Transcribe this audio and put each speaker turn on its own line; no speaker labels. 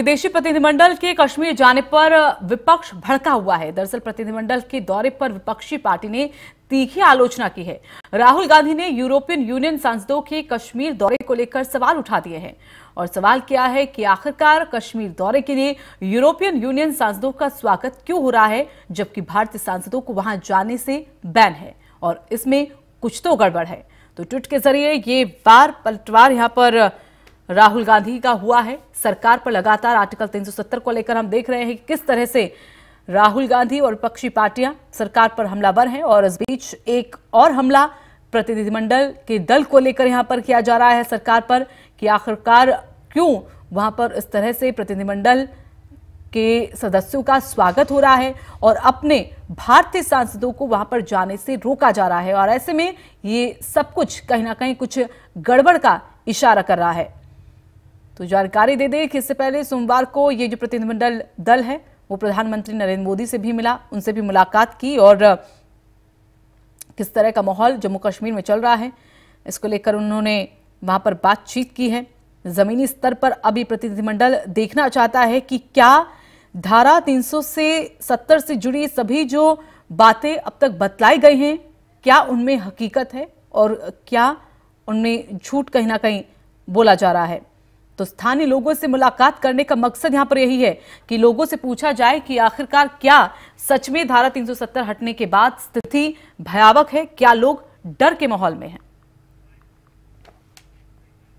विदेशी प्रतिनिधिमंडल के कश्मीर जाने पर विपक्ष भड़का हुआ है दरअसल प्रतिनिधिमंडल के दौरे पर विपक्षी पार्टी ने तीखी आलोचना की है राहुल गांधी ने यूरोपियन यूनियन सांसदों के कश्मीर दौरे को लेकर सवाल उठा दिए हैं और सवाल किया है कि आखिरकार कश्मीर दौरे के लिए यूरोपियन यूनियन सांसदों का स्वागत क्यों हो रहा है जबकि भारतीय सांसदों को वहां जाने से बैन है और इसमें कुछ तो गड़बड़ है तो ट्वीट के जरिए ये बार पलटवार यहाँ पर राहुल गांधी का हुआ है सरकार पर लगातार आर्टिकल 370 को लेकर हम देख रहे हैं कि किस तरह से राहुल गांधी और विपक्षी पार्टियां सरकार पर हमलावर हैं और इस बीच एक और हमला प्रतिनिधिमंडल के दल को लेकर यहां पर किया जा रहा है सरकार पर कि आखिरकार क्यों वहां पर इस तरह से प्रतिनिधिमंडल के सदस्यों का स्वागत हो रहा है और अपने भारतीय सांसदों को वहां पर जाने से रोका जा रहा है और ऐसे में ये सब कुछ कहीं ना कहीं कुछ गड़बड़ का इशारा कर रहा है तो जानकारी दे दें कि इससे पहले सोमवार को ये जो प्रतिनिधिमंडल दल है वो प्रधानमंत्री नरेंद्र मोदी से भी मिला उनसे भी मुलाकात की और किस तरह का माहौल जम्मू कश्मीर में चल रहा है इसको लेकर उन्होंने वहाँ पर बातचीत की है ज़मीनी स्तर पर अभी प्रतिनिधिमंडल देखना चाहता है कि क्या धारा 300 से 70 से जुड़ी सभी जो बातें अब तक बतलाई गई हैं क्या उनमें हकीकत है और क्या उनमें झूठ कहीं ना कहीं बोला जा रहा है तो स्थानीय लोगों से मुलाकात करने का मकसद यहां पर यही है कि लोगों से पूछा जाए कि आखिरकार क्या सच में धारा 370 हटने के बाद स्थिति भयावक है क्या लोग डर के माहौल में हैं